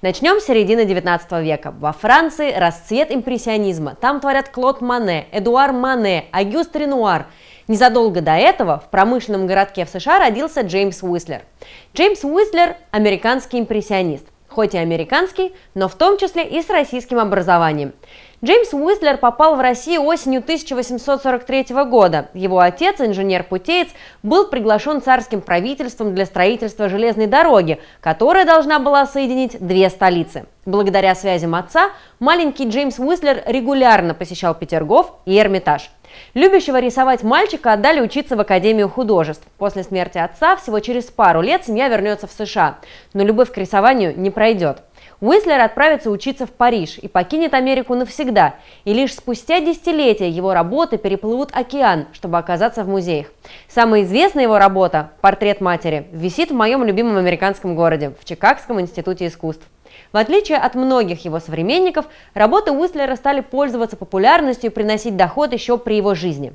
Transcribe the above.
Начнем с середины 19 века. Во Франции расцвет импрессионизма. Там творят Клод Мане, Эдуар Мане, Агюст Ренуар. Незадолго до этого в промышленном городке в США родился Джеймс Уислер. Джеймс Уислер – американский импрессионист, хоть и американский, но в том числе и с российским образованием. Джеймс Уизлер попал в Россию осенью 1843 года. Его отец, инженер-путеец, был приглашен царским правительством для строительства железной дороги, которая должна была соединить две столицы. Благодаря связям отца маленький Джеймс Уизлер регулярно посещал Петергоф и Эрмитаж. Любящего рисовать мальчика отдали учиться в Академию художеств. После смерти отца всего через пару лет семья вернется в США, но любовь к рисованию не пройдет. Уислер отправится учиться в Париж и покинет Америку навсегда, и лишь спустя десятилетия его работы переплывут океан, чтобы оказаться в музеях. Самая известная его работа «Портрет матери» висит в моем любимом американском городе, в Чикагском институте искусств. В отличие от многих его современников, работы Уистлера стали пользоваться популярностью и приносить доход еще при его жизни.